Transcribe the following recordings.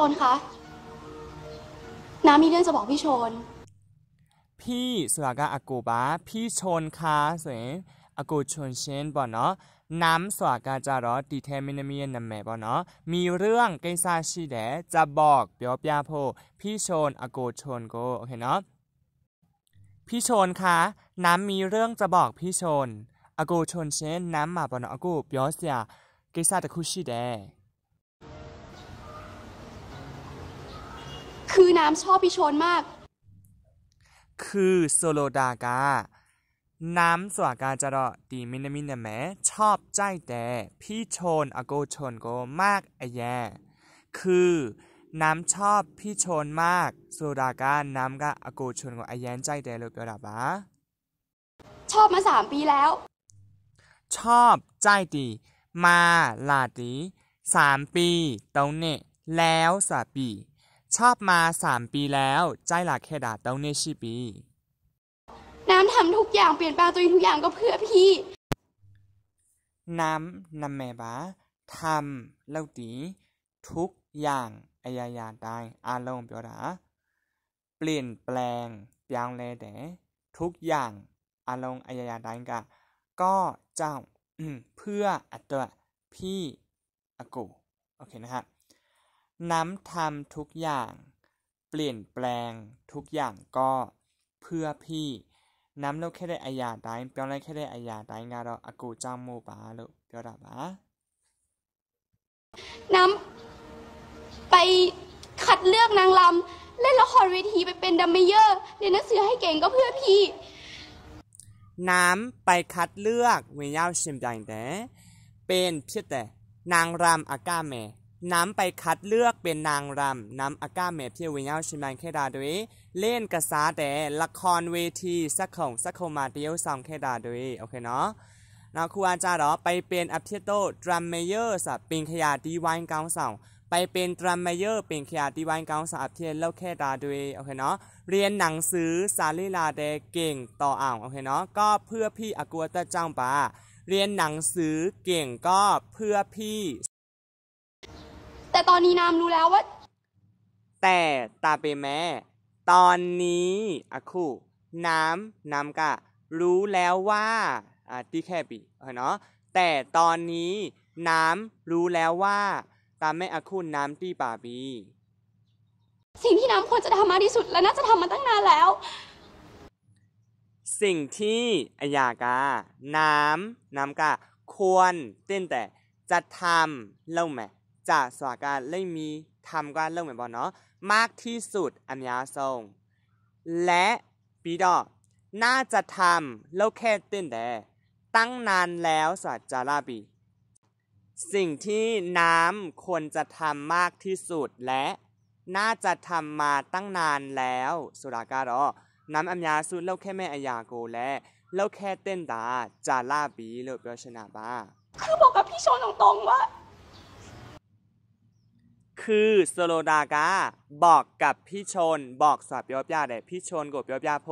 ่ชนคะน้ามีเรื่องจะบอกพี่ชนพี่สุรากาอากูบา พี่ชนคะสวยอากูชนเชนบ่เนาะน้ำสวากาจารอดีเทมินามีนนำแม่บ่เนาะมีเรื่องไกซาชิแดจะบอกเปียวปยาโพ พี่ชนอากูชนโกโอเคเนาะพี่ชนคะ น้ำมีเรื่องจะบอกพี่ชนอากูชนเชนน้ำมาบ่เนาะอากูเปียวเสียไกซาตะคุชิแดคือน้ำชอบพี่ชนมาก คือโซโลดากาน้ำสวากาจะรอดีมินามินาแมชอบใจแต่พี่ชนอโกชนโกมากอแยคือ น้ำชอบพี่ชนมาก โซโลดากาน้ำก็อโกชนโกอแยนใจแต่เลยเปล่าบะชอบมาสามปีแล้ว ชอบใจดีมาลาดีสามปีตรงเนี่ยแล้วสามปีชอบมาสามปีแล้ว ใจหลักเคดาเต้าเนชิปี น้ำทำทุกอย่างเปลี่ยนแปลงตัวเองทุกอย่างก็เพื่อพี่ น้ำนำแม่บาทำเล่าตีทุกอย่างอายายาตายอารมณ์เปียวดาเปลี่ยนแปลงเปียงเลเดทุกอย่างอารมณ์อายายาตายกะก็เจ้าเพื่ออัตวพี่อากูโอเค นะครับน้ำทำทุกอย่างเปลี่ยนแปลงทุกอย่างก็เพื่อพี่ น้ำเราแค่ได้อายาได้เปียวไรแค่ได้อายาได้งานเราอากูจงโมูปาลูกเปียไดับอะน้ำไปคัดเลือกนางลำเล่นละครเวทีไปเป็นดัมเมเยอร์เรียนหนังสือให้เก่งก็เพื่อพี่ น้ำไปคัดเลือกเวียาวชิมจังแต้เป็นเพื่อแต่นางรำอากาเมน้ำไปคัดเลือกเป็นนางรำน้ำอาก้าเมเพียวเญาชิมันเคดาด้วย เล่นกระซาแต่ละครเวทีสักของสักคมาเดียวซองเคดาด้วยโอเคเนาะนาครูอาจารย์หรอไปเป็นอัพเทโตดรัมเมเยอร์สับปิงขยาดีวานเกาสสาไปเป็นดรัมเมเยอร์ เป็นขยาดีวานเกาสับเทียนล่าแค่ดาด้วยโอเคเนาะ เรียนหนังสือซาลีลาเดเก่งต่ออ่างโอเคเนาะก็เพื่อพี่อากัวตะเจ้าป่าเรียนหนังสือเก่งก็เพื่อพี่แต่ตอนนี้น้ำรู้แล้วว่า แต่ตาเปแม่ตอนนี้อะคูน้ำน้ำกะรู้แล้วว่าอ่าที่แค่ปีเนาะแต่ตอนนี้น้ำรู้แล้วว่า ตามแม่อะคุ่น้ำที่ป่าบี สิ่งที่น้ำควรจะทำมากที่สุด และน่าจะทำมาตั้งนานแล้ว สิ่งที่อยากาน้ำน้ำกะควรเต้นแต่จะทำเล่าไหมจากสวาการเล่มีทำการเรื่องเหมือนบอลเนาะมากที่สุดอัญญาทรง และปีดอ น่าจะทำเล่แค่เต้นแต่ตั้งนานแล้วสวัสจาราบีสิ่งที่น้ำควรจะทำมากที่สุดและ น่าจะทำมาตั้งนานแล้วสุราการอน้ำอัญญาสุดเล่าแค่แม่อาญาโกและเล่าแค่เต้นตาจาราบีเลเบลชนะบ้าคือบอกกับพี่โชนตรงๆว่าคือสโลดากาบอกกับพี่ชนบอกสอบยอบยาเดพี่ชนกบยอบยาโพ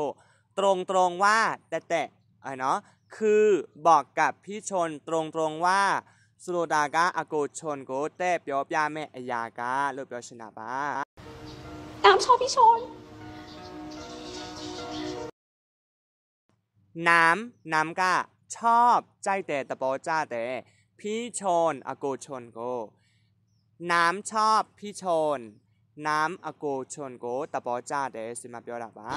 ตรงตรงว่าแต่แต่อ้เนาะคือบอกกับพี่ชนตรงตรงว่าสโลดากาอโกชนโกเตปยอบยาแม่อยากาเลือบยอชนะบาน้ำชอบพี่ชนน้ำน้ำกาชอบใจแต่ตะโปจ้าแต่พี่ชนอโกชนโกน้ำชอบพี่ชน น้ำอโกชนโกตะปอจ้าเดสิมาเปียวลอปะ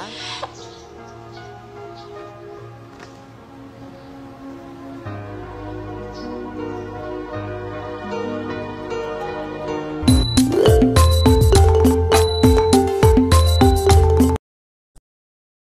o u